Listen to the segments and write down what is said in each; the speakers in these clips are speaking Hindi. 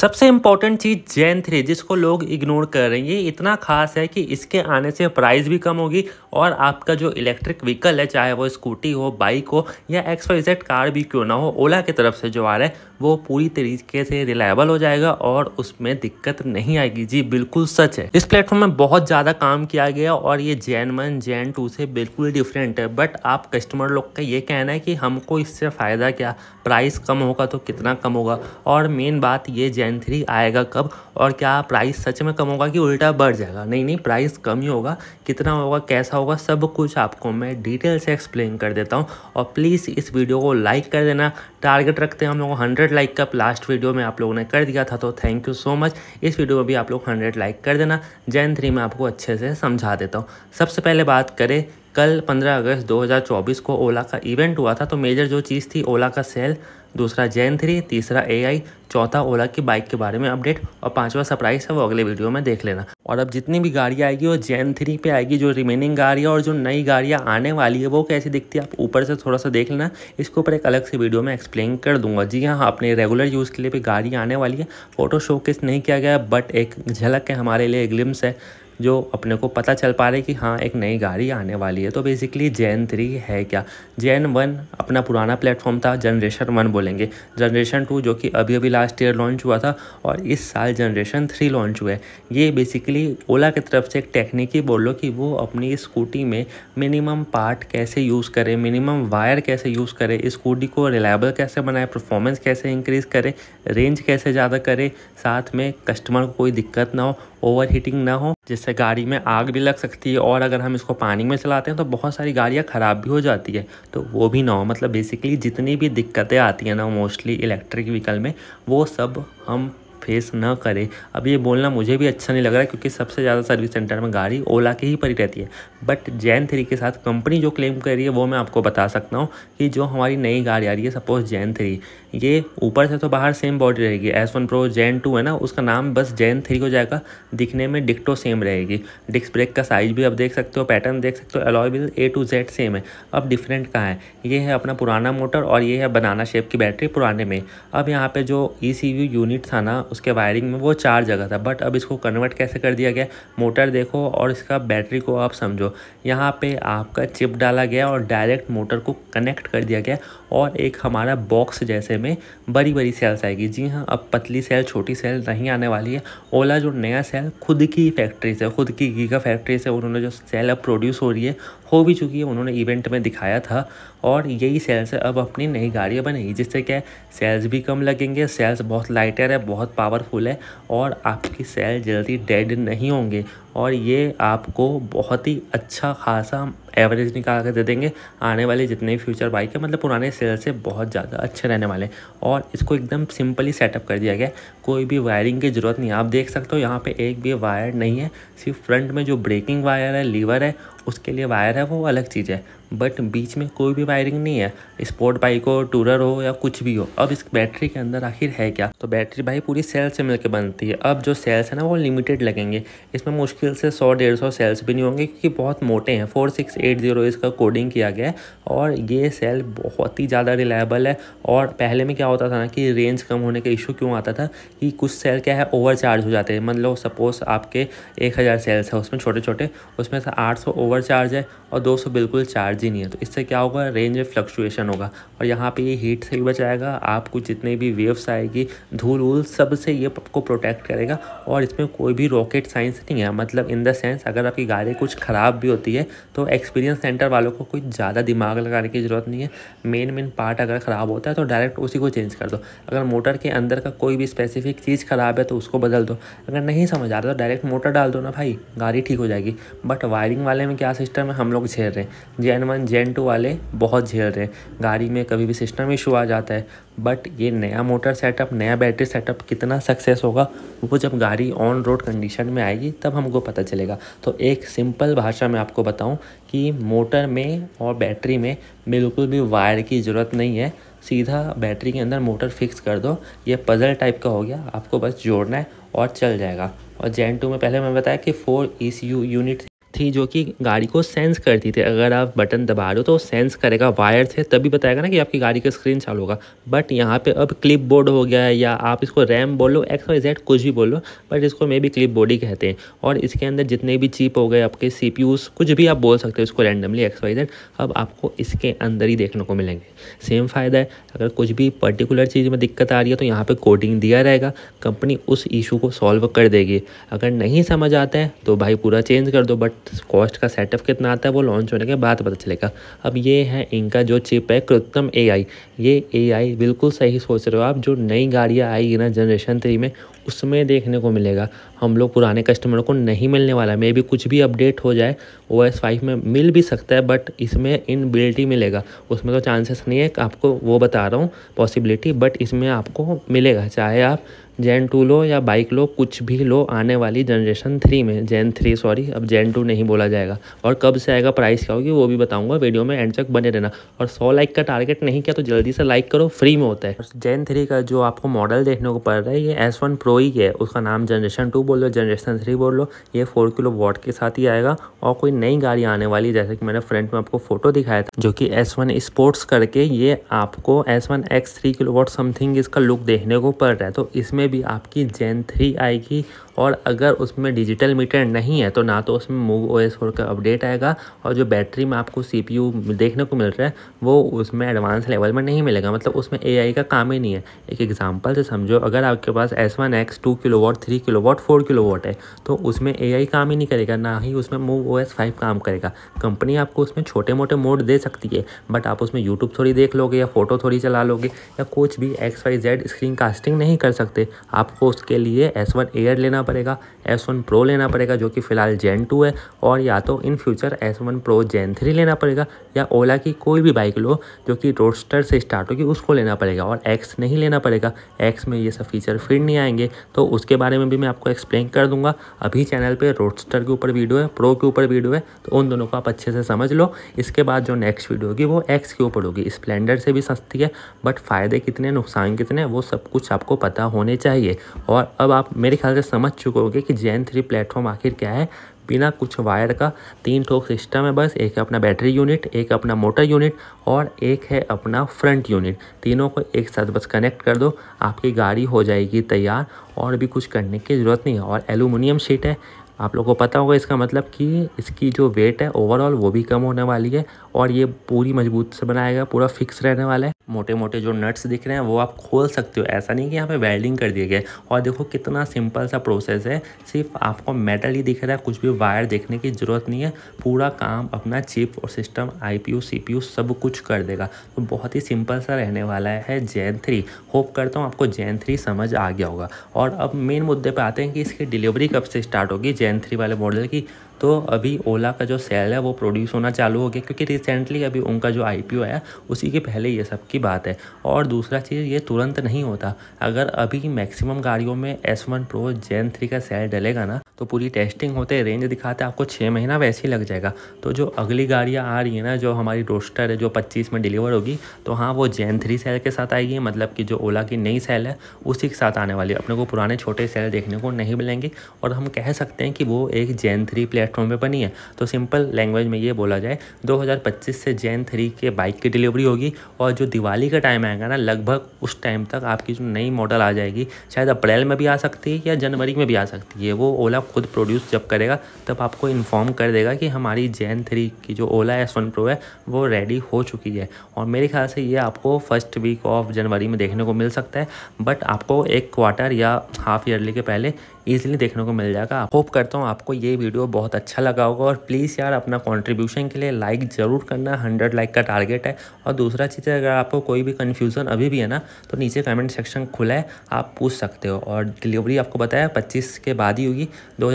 सबसे इम्पॉर्टेंट चीज़ जैन थ्री जिसको लोग इग्नोर कर रहे हैं ये इतना खास है कि इसके आने से प्राइस भी कम होगी और आपका जो इलेक्ट्रिक व्हीकल है चाहे वो स्कूटी हो बाइक हो या एक्स वाई जेड कार भी क्यों ना हो ओला की तरफ से जो आ रहा है वो पूरी तरीके से रिलायबल हो जाएगा और उसमें दिक्कत नहीं आएगी जी बिल्कुल सच है इस प्लेटफॉर्म में बहुत ज़्यादा काम किया गया और ये जैन वन जैन टू से बिल्कुल डिफरेंट है बट आप कस्टमर लोग का ये कहना है कि हमको इससे फ़ायदा क्या प्राइस कम होगा तो कितना कम होगा और मेन बात ये जैन थ्री आएगा कब और क्या प्राइस सच में कम होगा कि उल्टा बढ़ जाएगा नहीं नहीं प्राइस कम ही होगा कितना होगा कैसा होगा सब कुछ आपको मैं डिटेल से एक्सप्लेन कर देता हूँ और प्लीज़ इस वीडियो को लाइक कर देना टारगेट रखते हैं हम लोग हंड्रेड हंड्रेड लाइक का लास्ट वीडियो में आप लोगों ने कर दिया था तो थैंक यू सो मच इस वीडियो में भी आप लोग हंड्रेड लाइक कर देना जैन थ्री में आपको अच्छे से समझा देता हूँ सबसे पहले बात करें कल 15 अगस्त 2024 को ओला का इवेंट हुआ था तो मेजर जो चीज़ थी ओला का सेल दूसरा जैन थ्री तीसरा एआई चौथा ओला की बाइक के बारे में अपडेट और पांचवा सरप्राइज है वो अगले वीडियो में देख लेना और अब जितनी भी गाड़ियाँ आएगी वो जैन थ्री पे आएगी जो रिमेनिंग गाड़ियाँ और जो नई गाड़ियाँ आने वाली है वो कैसी दिखती है आप ऊपर से थोड़ा सा देख लेना इसके ऊपर एक अलग से वीडियो में एक्सप्लेन कर दूंगा जी हाँ अपने रेगुलर यूज़ के लिए भी गाड़ियाँ आने वाली है फोटो शो नहीं किया गया बट एक झलक है हमारे लिए ग्लिम्स है जो अपने को पता चल पा रहा है कि हाँ एक नई गाड़ी आने वाली है तो बेसिकली जैन थ्री है क्या जैन वन अपना पुराना प्लेटफॉर्म था जनरेशन वन बोलेंगे जनरेशन टू जो कि अभी अभी लास्ट ईयर लॉन्च हुआ था और इस साल जनरेशन थ्री लॉन्च हुआ है ये बेसिकली ओला की तरफ से एक टेक्निक ही बोल लो कि वो अपनी स्कूटी में मिनिमम पार्ट कैसे यूज़ करें मिनिमम वायर कैसे यूज़ करें स्कूटी को रिलायबल कैसे बनाए परफॉर्मेंस कैसे इंक्रीज़ करें रेंज कैसे ज़्यादा करें साथ में कस्टमर को कोई दिक्कत ना हो ओवर हीटिंग ना हो जिससे गाड़ी में आग भी लग सकती है और अगर हम इसको पानी में चलाते हैं तो बहुत सारी गाड़ियाँ ख़राब भी हो जाती है तो वो भी ना हो मतलब बेसिकली जितनी भी दिक्कतें आती हैं ना मोस्टली इलेक्ट्रिक व्हीकल में वो सब हम फेस ना करें अब ये बोलना मुझे भी अच्छा नहीं लग रहा क्योंकि सबसे ज़्यादा सर्विस सेंटर में गाड़ी ओला की ही पड़ी रहती है बट जैन थ्री के साथ कंपनी जो क्लेम कर रही है वो मैं आपको बता सकता हूँ कि जो हमारी नई गाड़ी आ रही है सपोज़ जैन थ्री ये ऊपर से तो बाहर सेम बॉडी रहेगी S one pro gen two है ना उसका नाम बस जैन थ्री हो जाएगा दिखने में डिक्टो सेम रहेगी डिस्क ब्रेक का साइज भी आप देख सकते हो पैटर्न देख सकते हो alloy A to Z same है अब डिफरेंट कहाँ है ये है अपना पुराना मोटर और ये है बनाना शेप की बैटरी पुराने में अब यहाँ पर जो ई सी यूनिट था ना उसके वायरिंग में वो चार जगह था बट अब इसको कन्वर्ट कैसे कर दिया गया मोटर देखो और इसका बैटरी को आप समझो यहाँ पर आपका चिप डाला गया और डायरेक्ट मोटर को कनेक्ट कर दिया गया और एक हमारा बॉक्स जैसे में बड़ी बड़ी सेल्स आएगी जी हाँ अब पतली सेल छोटी सेल नहीं आने वाली है ओला जो नया सेल खुद की फैक्ट्री से खुद की गीगा फैक्ट्री से उन्होंने जो सेल अब प्रोड्यूस हो रही है हो भी चुकी है उन्होंने इवेंट में दिखाया था और यही सेल्स से अब अपनी नई गाड़ियाँ बनेगी जिससे क्या सेल्स भी कम लगेंगे सेल्स बहुत लाइटर है बहुत पावरफुल है और आपकी सेल जल्दी डेड नहीं होंगे और ये आपको बहुत ही अच्छा खासा एवरेज निकाल कर दे देंगे आने वाले जितने फ्यूचर बाइक है मतलब पुराने सेल से बहुत ज़्यादा अच्छे रहने वाले हैं और इसको एकदम सिंपली सेटअप कर दिया गया कोई भी वायरिंग की ज़रूरत नहीं आप देख सकते हो यहाँ पे एक भी वायर नहीं है सिर्फ फ्रंट में जो ब्रेकिंग वायर है लीवर है उसके लिए वायर है वो अलग चीज़ है बट बीच में कोई भी वायरिंग नहीं है स्पोर्ट बाइक हो टूरर हो या कुछ भी हो अब इस बैटरी के अंदर आखिर है क्या तो बैटरी भाई पूरी सेल से मिलकर बनती है अब जो सेल्स है ना वो लिमिटेड लगेंगे इसमें मुश्किल से सौ डेढ़ सौ सेल्स भी नहीं होंगे क्योंकि बहुत मोटे हैं फोर सिक्स एट ज़ीरो इसका कोडिंग किया गया है और ये सेल बहुत ही ज़्यादा रिलायबल है और पहले में क्या होता था ना कि रेंज कम होने का इशू क्यों आता था कि कुछ सेल क्या है ओवर हो जाते हैं मतलब सपोज़ आपके एक हज़ार सेल्स है उसमें छोटे छोटे उसमें से आठ सौ ओवर चार्ज है और 200 बिल्कुल चार्ज ही नहीं है तो इससे क्या होगा रेंज में फ्लक्चुएशन होगा और यहाँ पे ये हीट से भी बचाएगा आपको जितने भी वेव्स आएगी धूल वूल सब से ये आपको प्रोटेक्ट करेगा और इसमें कोई भी रॉकेट साइंस नहीं है मतलब इन द सेंस अगर आपकी गाड़ी कुछ ख़राब भी होती है तो एक्सपीरियंस सेंटर वालों को कोई ज़्यादा दिमाग लगाने की ज़रूरत नहीं है मेन मेन पार्ट अगर ख़राब होता है तो डायरेक्ट उसी को चेंज कर दो अगर मोटर के अंदर का कोई भी स्पेसिफिक चीज़ ख़राब है तो उसको बदल दो अगर नहीं समझ आ रहा तो डायरेक्ट मोटर डाल दो ना भाई गाड़ी ठीक हो जाएगी बट वायरिंग वाले में क्या सिस्टम है हम लोग झेल रहे हैं जैन वन जैन टू वाले बहुत झेल रहे हैं गाड़ी में कभी भी सिस्टम इशू आ जाता है बट ये नया मोटर सेटअप नया बैटरी सेटअप कितना सक्सेस होगा वो जब गाड़ी ऑन रोड कंडीशन में आएगी तब हमको पता चलेगा तो एक सिंपल भाषा में आपको बताऊँ कि मोटर में और बैटरी में बिल्कुल भी वायर की ज़रूरत नहीं है सीधा बैटरी के अंदर मोटर फिक्स कर दो ये पज़ल टाइप का हो गया आपको बस जोड़ना है और चल जाएगा और जैन टू में पहले मैंने बताया कि four E C U unit थी जो कि गाड़ी को सेंस करती थी अगर आप बटन दबा रहे हो तो सेंस करेगा वायर से तभी बताएगा ना कि आपकी गाड़ी का स्क्रीन चालू होगा बट यहाँ पे अब क्लिप बोर्ड हो गया है या आप इसको रैम बोलो एक्स वाई जेड कुछ भी बोलो बट इसको मे भी क्लिप बोर्ड ही कहते हैं और इसके अंदर जितने भी चीप हो गए आपके सी कुछ भी आप बोल सकते हो इसको रैंडमली एक्स वाई जेड अब आपको इसके अंदर ही देखने को मिलेंगे सेम फ़ायदा है अगर कुछ भी पर्टिकुलर चीज़ में दिक्कत आ रही है तो यहाँ पर कोडिंग दिया रहेगा कंपनी उस इशू को सॉल्व कर देगी अगर नहीं समझ आता है तो भाई पूरा चेंज कर दो बट कॉस्ट का सेटअप कितना आता है वो लॉन्च होने के बाद पता चलेगा अब ये है इनका जो चिप है कृत्रिम एआई ये एआई बिल्कुल सही सोच रहे हो आप जो नई गाड़ियाँ आएगी ना जनरेशन थ्री में उसमें देखने को मिलेगा हम लोग पुराने कस्टमर को नहीं मिलने वाला मे भी कुछ भी अपडेट हो जाए ओ एस फाइव में मिल भी सकता है बट इसमें इन ही मिलेगा उसमें तो चांसेस नहीं है आपको वो बता रहा हूँ पॉसिबिलिटी बट इसमें आपको मिलेगा चाहे आप जैन टू लो या बाइक लो कुछ भी लो आने वाली जनरेशन थ्री में जैन थ्री सॉरी अब जैन टू नहीं बोला जाएगा और कब से आएगा प्राइस क्या होगी वो भी बताऊंगा वीडियो में एंड तक बने रहना और सौ लाइक का टारगेट नहीं किया तो जल्दी से लाइक करो फ्री में होता है जैन थ्री का जो आपको मॉडल देखने को पड़ रहा है ये एस वन प्रो प्रो ही है उसका नाम जनरेशन टू बोल लो जनरेशन थ्री बोल लो ये फोर किलो वॉट के साथ ही आएगा और कोई नई गाड़ी आने वाली जैसे कि मैंने फ्रंट में आपको फोटो दिखाया था जो कि एस वन स्पोर्ट्स करके ये आपको S one X three kilowatt something इसका लुक देखने को पड़ रहा है तो इसमें भी आपकी जेन थ्री आएगी और अगर उसमें डिजिटल मीटर नहीं है तो ना तो उसमें मूव ओ एस फोर का अपडेट आएगा और जो बैटरी में आपको सी पी यू देखने को मिल रहा है वो उसमें एडवांस लेवल में नहीं मिलेगा मतलब उसमें ए आई का काम ही नहीं है एक एग्ज़ाम्पल से समझो अगर आपके पास S one X two kilowatt three kilowatt four kilowatt है तो उसमें ए आई काम ही नहीं करेगा ना ही उसमें मूव ओ एस फाइव काम करेगा कंपनी आपको उसमें छोटे मोटे मोड दे सकती है बट आप उसमें यूट्यूब थोड़ी देख लोगे या फ़ोटो थोड़ी चला लोगे या कुछ भी X Y Z screen casting नहीं कर सकते आपको उसके लिए एस वन एयर लेना लेना पड़ेगा एस वन प्रो लेना पड़ेगा जो कि फ़िलहाल जेन टू है और या तो in future S one pro gen three लेना पड़ेगा या ओला की कोई भी बाइक लो जो कि रोडस्टर से स्टार्ट होगी उसको लेना पड़ेगा और एक्स नहीं लेना पड़ेगा एक्स में ये सब फीचर फिर नहीं आएंगे तो उसके बारे में भी मैं आपको एक्सप्लेन कर दूंगा अभी चैनल पर रोडस्टर के ऊपर वीडियो है प्रो के ऊपर वीडियो है तो उन दोनों को आप अच्छे से समझ लो इसके बाद जो नेक्स्ट वीडियो होगी वो एक्स के ऊपर होगी स्प्लेंडर से भी सस्ती है बट फ़ायदे कितने नुकसान कितने वो सब कुछ आपको पता होने चाहिए और अब आप मेरे ख्याल से समझ समझ चुके होंगे कि जैन थ्री प्लेटफॉर्म आखिर क्या है बिना कुछ वायर का तीन ठोक सिस्टम है बस एक है अपना बैटरी यूनिट एक अपना मोटर यूनिट और एक है अपना फ्रंट यूनिट तीनों को एक साथ बस कनेक्ट कर दो आपकी गाड़ी हो जाएगी तैयार और भी कुछ करने की ज़रूरत नहीं है और एलुमिनियम शीट है आप लोगों को पता होगा इसका मतलब कि इसकी जो वेट है ओवरऑल वो भी कम होने वाली है और ये पूरी मजबूत से बनाएगा पूरा फिक्स रहने वाला है मोटे मोटे जो नट्स दिख रहे हैं वो आप खोल सकते हो ऐसा नहीं कि यहाँ पे वेल्डिंग कर दिए गए और देखो कितना सिंपल सा प्रोसेस है सिर्फ आपको मेटल ही दिख रहा है कुछ भी वायर देखने की ज़रूरत नहीं है पूरा काम अपना चिप और सिस्टम आईपीयू सीपीयू सब कुछ कर देगा तो बहुत ही सिंपल सा रहने वाला है जैन थ्री होप करता हूँ आपको जैन थ्री समझ आ गया होगा और अब मेन मुद्दे पर आते हैं कि इसकी डिलीवरी कब से स्टार्ट होगी जैन थ्री वाले मॉडल की तो अभी ओला का जो सेल है वो प्रोड्यूस होना चालू हो गया क्योंकि रिसेंटली अभी उनका जो आई आया उसी के पहले ये सब की बात है और दूसरा चीज़ ये तुरंत नहीं होता अगर अभी मैक्सिमम गाड़ियों में S one pro gen three का सेल डलेगा ना तो पूरी टेस्टिंग होते रेंज दिखाते आपको छः महीना वैसे ही लग जाएगा तो जो अगली गाड़ियाँ आ रही है ना जो हमारी रोस्टर है जो पच्चीस में डिलीवर होगी तो हाँ वो जैन थ्री सेल के साथ आएगी मतलब कि जो ओला की नई सेल है उसी के साथ आने वाली है अपने को पुराने छोटे सेल देखने को नहीं मिलेंगे और हम कह सकते हैं कि वो एक जैन थ्री प्लेट प्लेटफॉर्म पे बनी है तो सिंपल लैंग्वेज में ये बोला जाए 2025 से जैन थ्री के बाइक की डिलीवरी होगी और जो दिवाली का टाइम आएगा ना लगभग उस टाइम तक आपकी जो नई मॉडल आ जाएगी शायद अप्रैल में भी आ सकती है या जनवरी में भी आ सकती है वो ओला खुद प्रोड्यूस जब करेगा तब आपको इन्फॉर्म कर देगा कि हमारी जैन थ्री की जो ओला एस वन प्रो है वो रेडी हो चुकी है और मेरे ख्याल से ये आपको फर्स्ट वीक ऑफ जनवरी में देखने को मिल सकता है बट आपको एक क्वार्टर या हाफ ईयरली के पहले ईजिली देखने को मिल जाएगा होप करता हूँ आपको ये वीडियो बहुत अच्छा लगा होगा और प्लीज़ यार अपना कॉन्ट्रीब्यूशन के लिए लाइक ज़रूर करना हंड्रेड लाइक का टारगेट है और दूसरा चीज़ अगर आपको कोई भी कन्फ्यूज़न अभी भी है ना तो नीचे कमेंट सेक्शन खुला है आप पूछ सकते हो और डिलीवरी आपको बताया पच्चीस के बाद ही होगी दो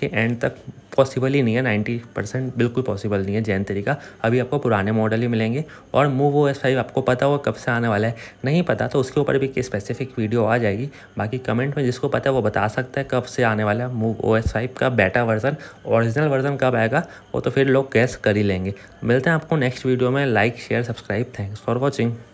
के एंड तक पॉसिबल ही नहीं है नाइन्टी परसेंट बिल्कुल पॉसिबल नहीं है जैन तरीका अभी आपको पुराने मॉडल ही मिलेंगे और मूव ओ एस फाइव आपको पता होगा कब से आने वाला है नहीं पता तो उसके ऊपर भी एक स्पेसिफिक वीडियो आ जाएगी बाकी कमेंट में जिसको पता है वो बता सकता है कब से आने वाला है मूव ओ एस फाइव का बेटा वर्जन ओरिजिनल वर्जन कब आएगा वो तो फिर लोग कैस कर ही लेंगे मिलते हैं आपको नेक्स्ट वीडियो में like share subscribe thanks for watching